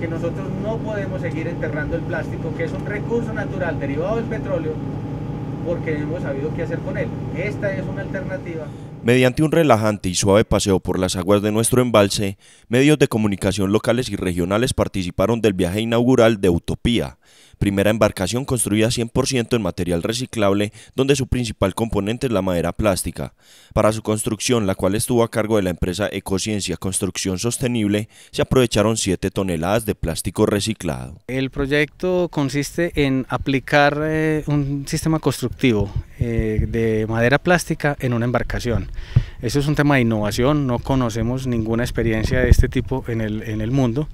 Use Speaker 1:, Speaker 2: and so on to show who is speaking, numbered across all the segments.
Speaker 1: que nosotros no podemos seguir enterrando el plástico, que es un recurso natural derivado del petróleo, porque hemos sabido qué hacer con él. Esta es una alternativa.
Speaker 2: Mediante un relajante y suave paseo por las aguas de nuestro embalse, medios de comunicación locales y regionales participaron del viaje inaugural de Utopía, primera embarcación construida 100% en material reciclable, donde su principal componente es la madera plástica. Para su construcción, la cual estuvo a cargo de la empresa Ecociencia Construcción Sostenible, se aprovecharon 7 toneladas de plástico reciclado.
Speaker 1: El proyecto consiste en aplicar eh, un sistema constructivo eh, de madera plástica en una embarcación. Eso es un tema de innovación, no conocemos ninguna experiencia de este tipo en el, mundo.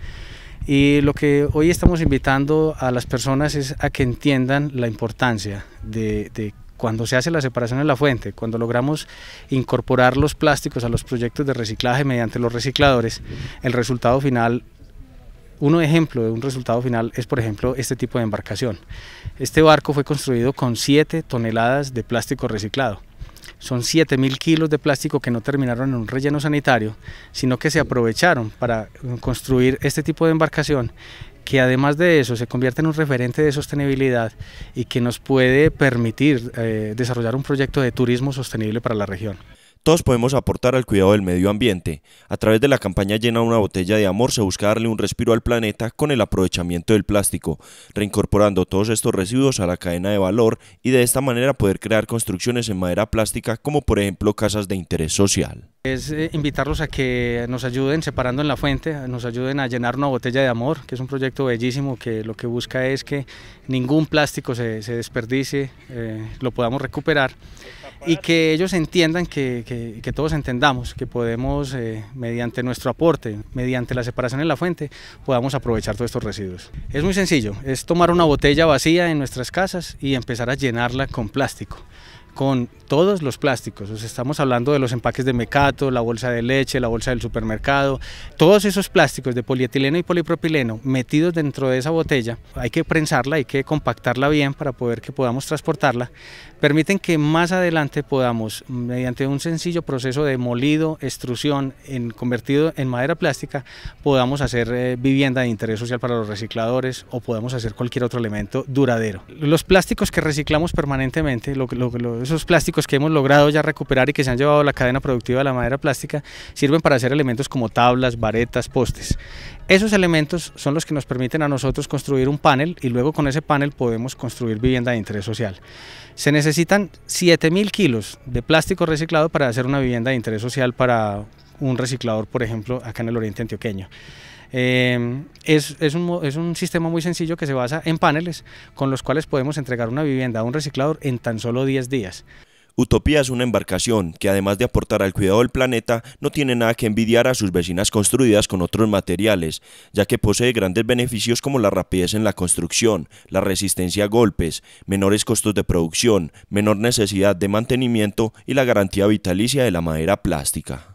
Speaker 1: Y lo que hoy estamos invitando a las personas es a que entiendan la importancia de, de cuando se hace la separación en la fuente, cuando logramos incorporar los plásticos a los proyectos de reciclaje mediante los recicladores, el resultado final un ejemplo de un resultado final es, por ejemplo, este tipo de embarcación. Este barco fue construido con 7 toneladas de plástico reciclado. Son 7.000 kilos de plástico que no terminaron en un relleno sanitario, sino que se aprovecharon para construir este tipo de embarcación que además de eso se convierte en un referente de sostenibilidad y que nos puede permitir eh, desarrollar un proyecto de turismo sostenible para la región.
Speaker 2: Todos podemos aportar al cuidado del medio ambiente. A través de la campaña Llena una botella de amor se busca darle un respiro al planeta con el aprovechamiento del plástico, reincorporando todos estos residuos a la cadena de valor y de esta manera poder crear construcciones en madera plástica como por ejemplo casas de interés social.
Speaker 1: Es eh, invitarlos a que nos ayuden separando en la fuente, nos ayuden a llenar una botella de amor, que es un proyecto bellísimo que lo que busca es que ningún plástico se, se desperdicie, eh, lo podamos recuperar y que ellos entiendan, que, todos entendamos que podemos, eh, mediante nuestro aporte, mediante la separación en la fuente, podamos aprovechar todos estos residuos. Es muy sencillo, es tomar una botella vacía en nuestras casas y empezar a llenarla con plástico con todos los plásticos. estamos hablando de los empaques de mecato, la bolsa de leche, la bolsa del supermercado, todos esos plásticos de polietileno y polipropileno metidos dentro de esa botella. Hay que prensarla, hay que compactarla bien para poder que podamos transportarla. Permiten que más adelante podamos, mediante un sencillo proceso de molido, extrusión, en, convertido en madera plástica, podamos hacer eh, vivienda de interés social para los recicladores o podamos hacer cualquier otro elemento duradero. Los plásticos que reciclamos permanentemente, lo, lo, lo esos plásticos que hemos logrado ya recuperar y que se han llevado a la cadena productiva de la madera plástica sirven para hacer elementos como tablas, varetas, postes. Esos elementos son los que nos permiten a nosotros construir un panel y luego con ese panel podemos construir vivienda de interés social. Se necesitan 7.000 kilos de plástico reciclado para hacer una vivienda de interés social para un reciclador, por ejemplo, acá en el oriente antioqueño. Eh, es, un, es, un, sistema muy sencillo que se basa en paneles con los cuales podemos entregar una vivienda a un reciclador en tan solo 10 días.
Speaker 2: Utopía es una embarcación que además de aportar al cuidado del planeta, no tiene nada que envidiar a sus vecinas construidas con otros materiales, ya que posee grandes beneficios como la rapidez en la construcción, la resistencia a golpes, menores costos de producción, menor necesidad de mantenimiento y la garantía vitalicia de la madera plástica.